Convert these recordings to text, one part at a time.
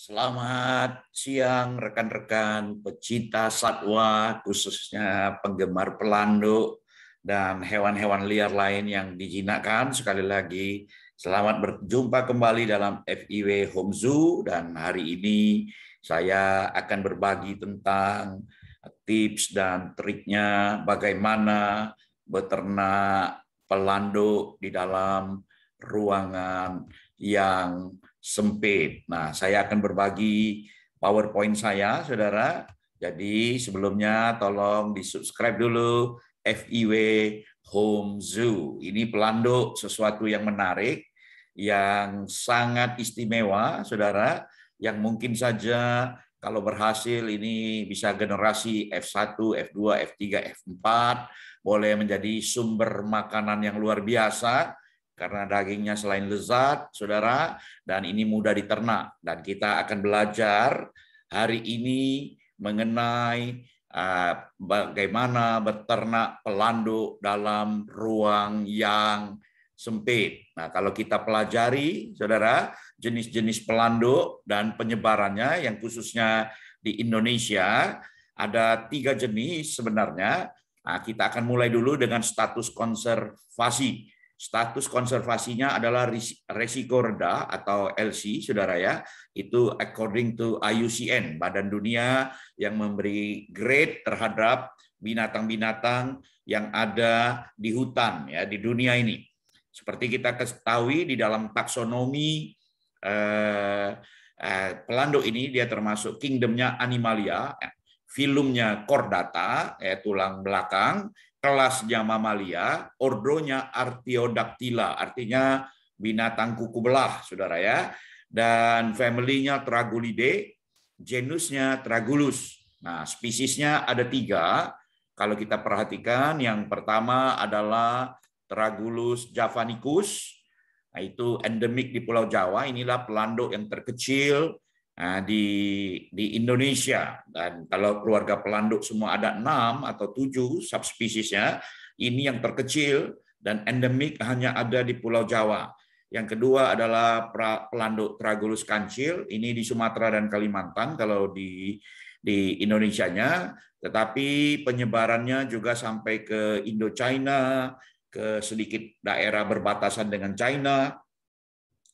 Selamat siang rekan-rekan pecinta satwa, khususnya penggemar pelanduk dan hewan-hewan liar lain yang dijinakkan. Sekali lagi, selamat berjumpa kembali dalam FIW Home Zoo dan hari ini saya akan berbagi tentang tips dan triknya bagaimana beternak pelanduk di dalam ruangan yang sempit. Nah, saya akan berbagi PowerPoint saya, saudara. Jadi sebelumnya tolong di subscribe dulu FIW Home Zoo. Ini pelanduk sesuatu yang menarik, yang sangat istimewa, saudara. Yang mungkin saja kalau berhasil ini bisa generasi F1, F2, F3, F4 boleh menjadi sumber makanan yang luar biasa karena dagingnya selain lezat, saudara, dan ini mudah diternak. Dan kita akan belajar hari ini mengenai ah, bagaimana beternak pelanduk dalam ruang yang sempit. Nah, kalau kita pelajari, saudara, jenis-jenis pelanduk dan penyebarannya, yang khususnya di Indonesia, ada tiga jenis sebenarnya. Nah, kita akan mulai dulu dengan status konservasi status konservasinya adalah resiko rendah atau LC, saudara ya, itu according to IUCN, Badan Dunia yang memberi grade terhadap binatang-binatang yang ada di hutan ya di dunia ini. Seperti kita ketahui di dalam taksonomi eh, eh, pelanduk ini dia termasuk kingdomnya Animalia, filumnya Chordata, ya, tulang belakang, kelasnya mamalia, ordonya Artiodactyla, artinya binatang kuku belah, saudara ya. Dan familiya Tragulidae, genusnya Tragulus. Nah, spesiesnya ada tiga. Kalau kita perhatikan, yang pertama adalah Tragulus javanicus, nah, itu endemik di Pulau Jawa. Inilah pelanduk yang terkecil Nah, di di Indonesia dan kalau keluarga pelanduk semua ada enam atau tujuh subspesiesnya ini yang terkecil dan endemik hanya ada di Pulau Jawa. Yang kedua adalah pelanduk Tragulus kancil ini di Sumatera dan Kalimantan kalau di di Indonesia nya tetapi penyebarannya juga sampai ke Indo China ke sedikit daerah berbatasan dengan China.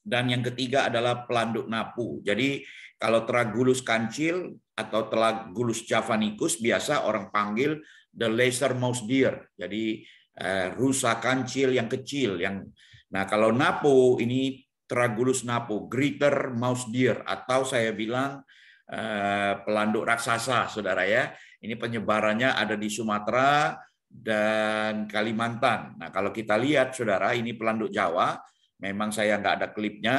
Dan yang ketiga adalah pelanduk napu. Jadi kalau Tragulus kancil atau Tragulus javanicus biasa orang panggil the lesser mouse deer. Jadi eh, rusa kancil yang kecil yang Nah, kalau Napo ini Tragulus Napo, greater mouse deer atau saya bilang eh, pelanduk raksasa, Saudara ya. Ini penyebarannya ada di Sumatera dan Kalimantan. Nah, kalau kita lihat Saudara, ini pelanduk Jawa, memang saya nggak ada klipnya.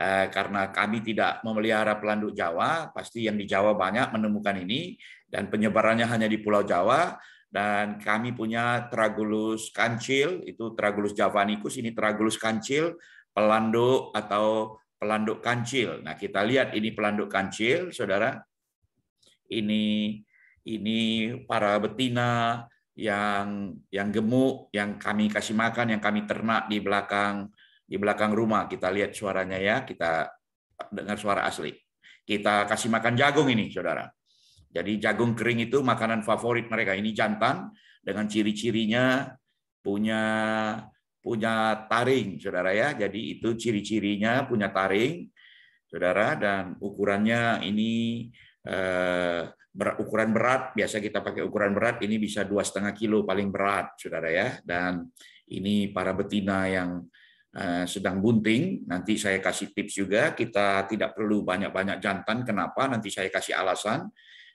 Eh, karena kami tidak memelihara pelanduk Jawa, pasti yang di Jawa banyak menemukan ini dan penyebarannya hanya di Pulau Jawa dan kami punya Tragulus kancil, itu Tragulus javanicus, ini Tragulus kancil, pelanduk atau pelanduk kancil. Nah, kita lihat ini pelanduk kancil, Saudara. Ini ini para betina yang yang gemuk yang kami kasih makan, yang kami ternak di belakang di belakang rumah. Kita lihat suaranya ya, kita dengar suara asli. Kita kasih makan jagung ini, saudara. Jadi jagung kering itu makanan favorit mereka. Ini jantan dengan ciri-cirinya punya punya taring, saudara ya. Jadi itu ciri-cirinya punya taring, saudara. Dan ukurannya ini eh, ukuran berat biasa kita pakai ukuran berat ini bisa dua setengah kilo paling berat saudara ya dan ini para betina yang Eh, sedang bunting, nanti saya kasih tips juga, kita tidak perlu banyak-banyak jantan, kenapa, nanti saya kasih alasan,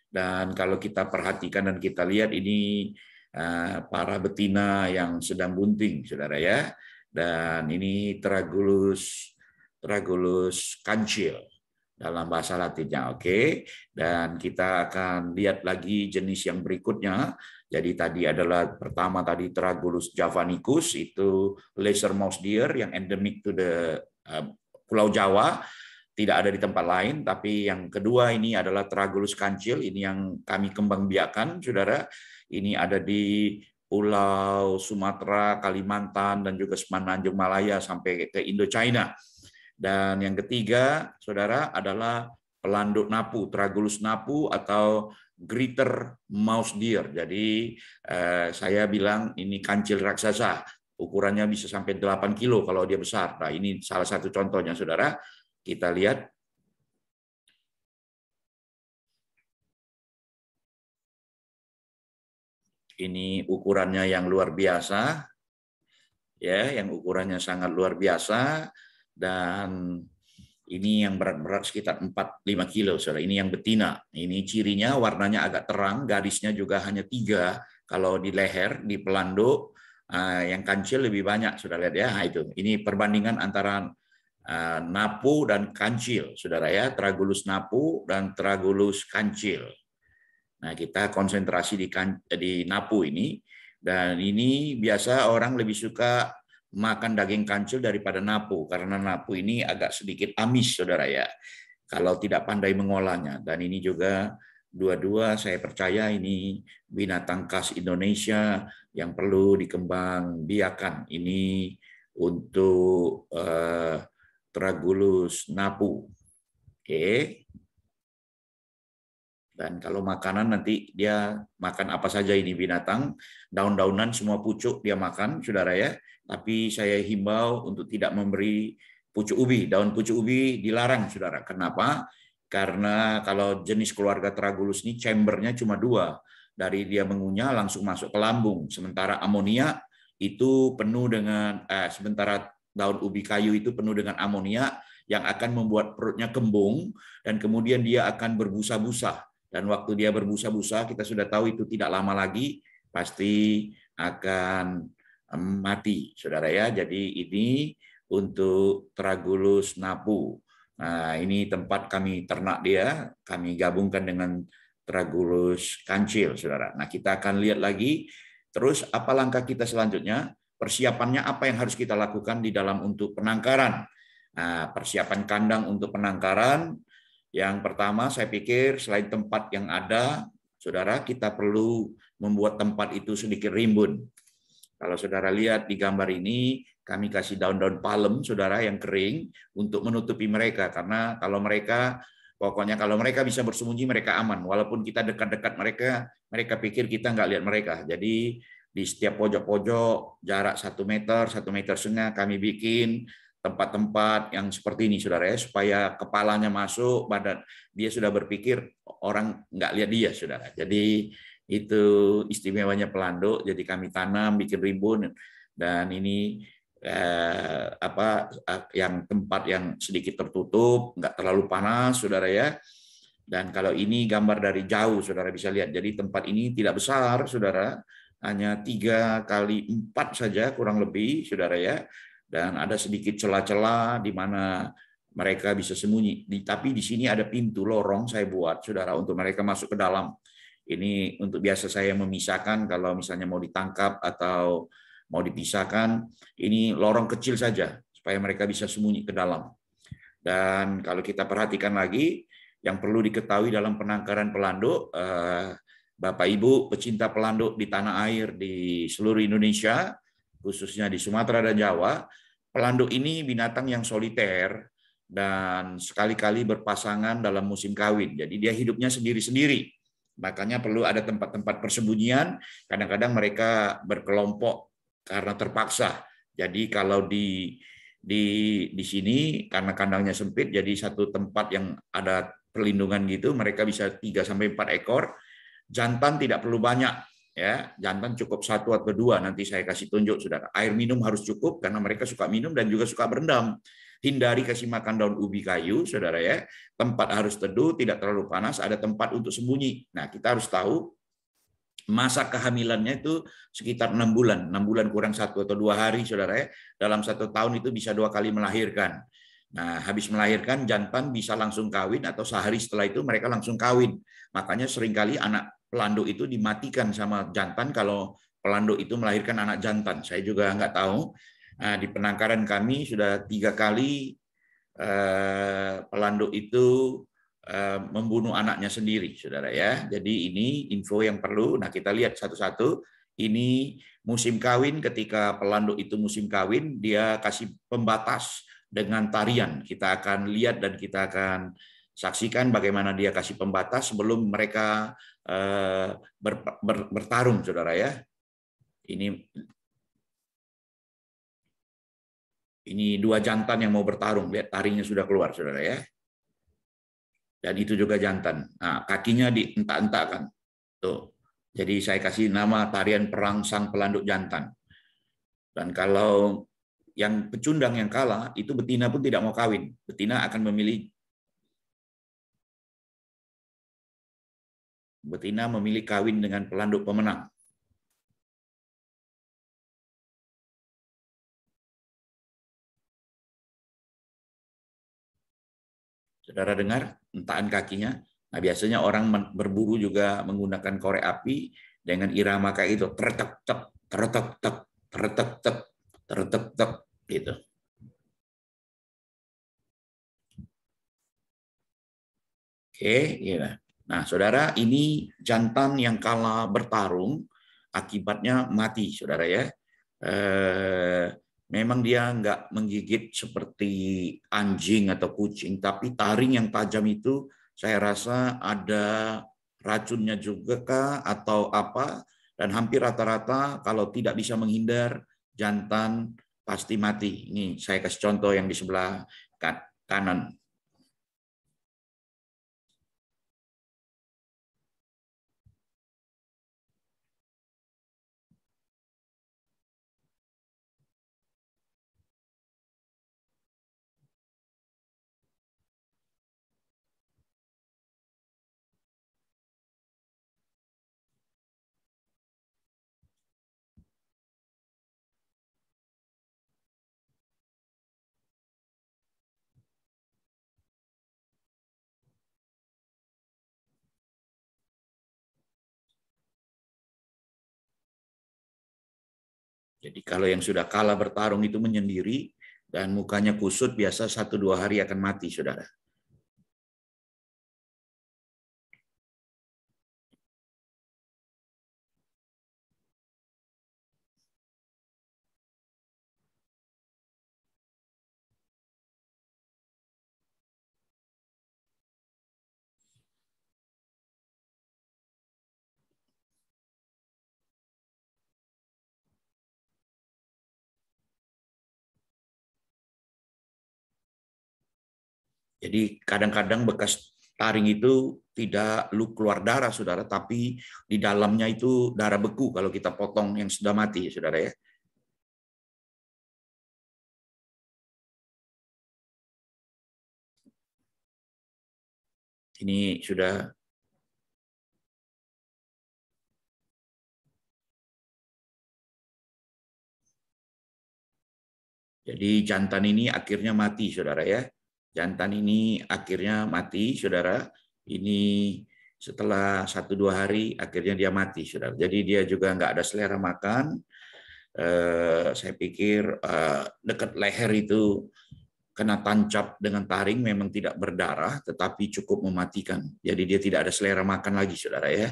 dan kalau kita perhatikan dan kita lihat ini eh, para betina yang sedang bunting, saudara ya, dan ini Tragulus Tragulus kancil dalam bahasa Latinnya. Oke, okay? dan kita akan lihat lagi jenis yang berikutnya. Jadi tadi adalah pertama tadi Tragulus javanicus itu laser mouse deer yang endemik to the uh, Pulau Jawa tidak ada di tempat lain, tapi yang kedua ini adalah Tragulus kancil, ini yang kami kembangbiakan, saudara. Ini ada di Pulau Sumatera, Kalimantan, dan juga Semenanjung Malaya sampai ke Indo China. Dan yang ketiga, saudara, adalah pelanduk napu, tragulus napu atau greater mouse deer. Jadi eh, saya bilang ini kancil raksasa, ukurannya bisa sampai 8 kilo kalau dia besar. Nah ini salah satu contohnya saudara, kita lihat. Ini ukurannya yang luar biasa, ya, yang ukurannya sangat luar biasa dan ini yang berat-berat sekitar 4-5 kilo, saudara. Ini yang betina. Ini cirinya warnanya agak terang, garisnya juga hanya tiga. Kalau di leher, di pelando, eh, yang kancil lebih banyak, saudara lihat ya. itu. Ini perbandingan antara eh, napu dan kancil, saudara ya. Tragulus napu dan tragulus kancil. Nah, kita konsentrasi di, kan, di napu ini. Dan ini biasa orang lebih suka makan daging kancil daripada napu karena napu ini agak sedikit amis saudara ya kalau tidak pandai mengolahnya dan ini juga dua-dua saya percaya ini binatang khas Indonesia yang perlu dikembang biakan ini untuk uh, tragulus napu oke okay. Dan kalau makanan nanti dia makan apa saja ini binatang, daun-daunan semua pucuk dia makan, saudara ya. Tapi saya himbau untuk tidak memberi pucuk ubi, daun pucuk ubi dilarang, saudara. Kenapa? Karena kalau jenis keluarga Tragulus ini chambernya cuma dua, dari dia mengunyah langsung masuk ke lambung. Sementara amonia itu penuh dengan, eh, sementara daun ubi kayu itu penuh dengan amonia yang akan membuat perutnya kembung dan kemudian dia akan berbusa-busa dan waktu dia berbusa-busa kita sudah tahu itu tidak lama lagi pasti akan mati, saudara ya. Jadi ini untuk Tragulus napu. Nah, ini tempat kami ternak dia, kami gabungkan dengan Tragulus kancil, saudara. Nah, kita akan lihat lagi terus apa langkah kita selanjutnya, persiapannya apa yang harus kita lakukan di dalam untuk penangkaran. Nah, persiapan kandang untuk penangkaran, yang pertama saya pikir selain tempat yang ada, saudara kita perlu membuat tempat itu sedikit rimbun. Kalau saudara lihat di gambar ini, kami kasih daun-daun palem, saudara, yang kering untuk menutupi mereka. Karena kalau mereka, pokoknya kalau mereka bisa bersembunyi, mereka aman. Walaupun kita dekat-dekat mereka, mereka pikir kita nggak lihat mereka. Jadi di setiap pojok-pojok, jarak satu meter, satu meter setengah, kami bikin tempat-tempat yang seperti ini saudara ya supaya kepalanya masuk badan dia sudah berpikir orang nggak lihat dia saudara jadi itu istimewanya pelando. jadi kami tanam bikin rimbun dan ini eh, apa eh, yang tempat yang sedikit tertutup nggak terlalu panas saudara ya dan kalau ini gambar dari jauh saudara bisa lihat jadi tempat ini tidak besar saudara hanya tiga kali empat saja kurang lebih saudara ya dan ada sedikit celah-celah di mana mereka bisa sembunyi. Di, tapi di sini ada pintu lorong saya buat, saudara, untuk mereka masuk ke dalam. Ini untuk biasa saya memisahkan kalau misalnya mau ditangkap atau mau dipisahkan. Ini lorong kecil saja supaya mereka bisa sembunyi ke dalam. Dan kalau kita perhatikan lagi, yang perlu diketahui dalam penangkaran pelanduk, eh, Bapak Ibu pecinta pelanduk di tanah air di seluruh Indonesia, khususnya di Sumatera dan Jawa, pelanduk ini binatang yang soliter dan sekali-kali berpasangan dalam musim kawin. Jadi dia hidupnya sendiri-sendiri. Makanya perlu ada tempat-tempat persembunyian. Kadang-kadang mereka berkelompok karena terpaksa. Jadi kalau di di di sini karena kandangnya sempit jadi satu tempat yang ada perlindungan gitu mereka bisa 3 sampai 4 ekor. Jantan tidak perlu banyak ya jantan cukup satu atau dua nanti saya kasih tunjuk saudara air minum harus cukup karena mereka suka minum dan juga suka berendam hindari kasih makan daun ubi kayu saudara ya tempat harus teduh tidak terlalu panas ada tempat untuk sembunyi nah kita harus tahu masa kehamilannya itu sekitar enam bulan enam bulan kurang satu atau dua hari saudara ya dalam satu tahun itu bisa dua kali melahirkan Nah, habis melahirkan jantan bisa langsung kawin atau sehari setelah itu mereka langsung kawin. Makanya seringkali anak pelando itu dimatikan sama jantan kalau pelando itu melahirkan anak jantan. Saya juga nggak tahu. Nah, di penangkaran kami sudah tiga kali eh, pelando itu eh, membunuh anaknya sendiri, saudara ya. Jadi ini info yang perlu. Nah, kita lihat satu-satu. Ini musim kawin ketika pelando itu musim kawin dia kasih pembatas dengan tarian. Kita akan lihat dan kita akan saksikan bagaimana dia kasih pembatas sebelum mereka eh, bertarung, saudara ya. Ini ini dua jantan yang mau bertarung, lihat taringnya sudah keluar, saudara ya. Dan itu juga jantan. Nah, kakinya dientak kan. Tuh. Jadi saya kasih nama tarian perang sang pelanduk jantan. Dan kalau yang pecundang yang kalah itu betina pun tidak mau kawin. Betina akan memilih betina memilih kawin dengan pelanduk pemenang. Saudara dengar entaan kakinya? Nah, biasanya orang berburu juga menggunakan korek api dengan irama kayak itu, tertek tek, tertek tek, tertek tek, tertek-tek gitu. Oke, ya. Nah, saudara, ini jantan yang kalah bertarung akibatnya mati, saudara ya. Eh, memang dia nggak menggigit seperti anjing atau kucing, tapi taring yang tajam itu saya rasa ada racunnya juga kah atau apa dan hampir rata-rata kalau tidak bisa menghindar jantan pasti mati. Ini saya kasih contoh yang di sebelah kanan. Jadi kalau yang sudah kalah bertarung itu menyendiri dan mukanya kusut biasa satu dua hari akan mati saudara. Jadi kadang-kadang bekas taring itu tidak lu keluar darah saudara, tapi di dalamnya itu darah beku kalau kita potong yang sudah mati saudara ya. Ini sudah Jadi jantan ini akhirnya mati, saudara ya. Jantan ini akhirnya mati, saudara. Ini setelah satu dua hari akhirnya dia mati, saudara. Jadi dia juga nggak ada selera makan. Eh, saya pikir eh, dekat leher itu kena tancap dengan taring memang tidak berdarah, tetapi cukup mematikan. Jadi dia tidak ada selera makan lagi, saudara ya.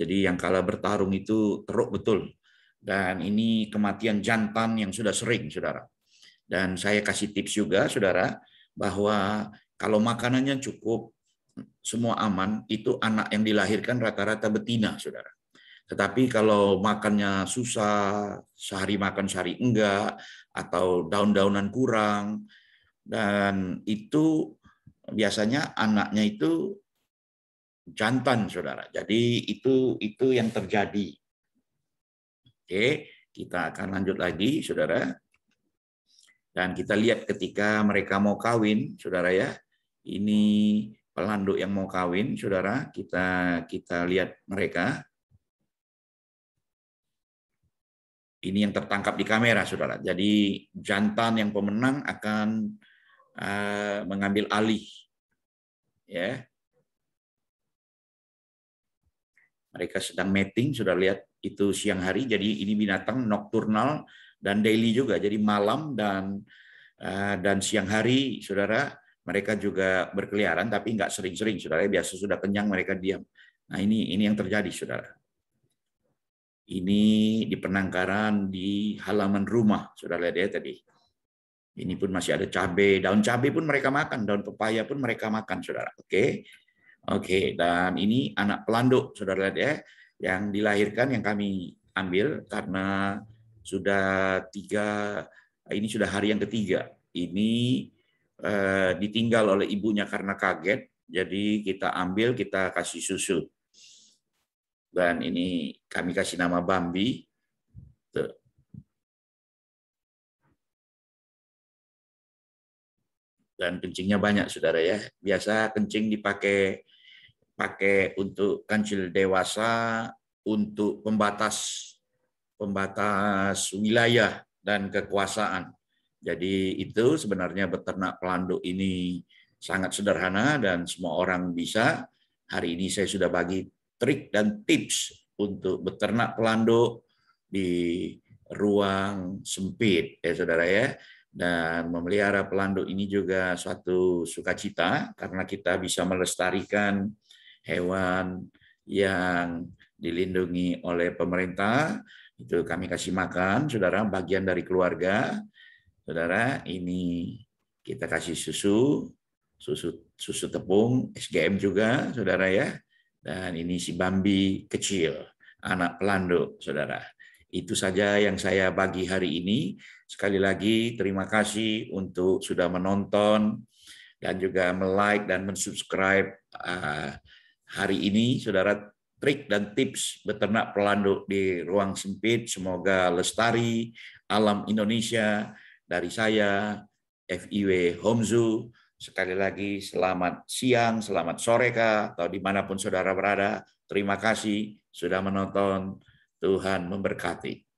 Jadi yang kalah bertarung itu teruk betul. Dan ini kematian jantan yang sudah sering, saudara. Dan saya kasih tips juga, saudara, bahwa kalau makanannya cukup, semua aman, itu anak yang dilahirkan rata-rata betina, saudara. Tetapi kalau makannya susah, sehari makan sehari enggak, atau daun-daunan kurang, dan itu biasanya anaknya itu jantan, saudara. Jadi itu itu yang terjadi. Oke, kita akan lanjut lagi, saudara. Dan kita lihat ketika mereka mau kawin, saudara ya, ini pelanduk yang mau kawin, saudara, kita kita lihat mereka. Ini yang tertangkap di kamera, saudara. Jadi jantan yang pemenang akan uh, mengambil alih, ya. Mereka sedang mating, sudah lihat itu siang hari. Jadi ini binatang nokturnal dan daily juga. Jadi malam dan eh, dan siang hari, saudara, mereka juga berkeliaran, tapi nggak sering-sering, saudara. Biasa sudah kenyang mereka diam. Nah ini ini yang terjadi, saudara. Ini di penangkaran di halaman rumah, saudara lihat ya tadi. Ini pun masih ada cabai, daun cabai pun mereka makan, daun pepaya pun mereka makan, saudara. Oke, oke. Dan ini anak pelanduk, saudara lihat ya, yang dilahirkan yang kami ambil karena sudah tiga ini sudah hari yang ketiga ini eh, ditinggal oleh ibunya karena kaget jadi kita ambil kita kasih susu dan ini kami kasih nama Bambi Tuh. dan kencingnya banyak saudara ya biasa kencing dipakai pakai untuk kancil dewasa untuk pembatas pembatas wilayah dan kekuasaan. Jadi itu sebenarnya beternak pelanduk ini sangat sederhana dan semua orang bisa. Hari ini saya sudah bagi trik dan tips untuk beternak pelanduk di ruang sempit ya saudara ya. Dan memelihara pelanduk ini juga suatu sukacita karena kita bisa melestarikan hewan yang dilindungi oleh pemerintah itu kami kasih makan, saudara, bagian dari keluarga. Saudara, ini kita kasih susu, susu susu tepung, SGM juga, saudara ya. Dan ini si Bambi kecil, anak pelanduk, saudara. Itu saja yang saya bagi hari ini. Sekali lagi terima kasih untuk sudah menonton dan juga me-like dan mensubscribe ah, hari ini, saudara trik dan tips beternak pelanduk di ruang sempit. Semoga lestari alam Indonesia dari saya, FIW Homzu. Sekali lagi selamat siang, selamat sore Kak, atau dimanapun saudara berada. Terima kasih sudah menonton. Tuhan memberkati.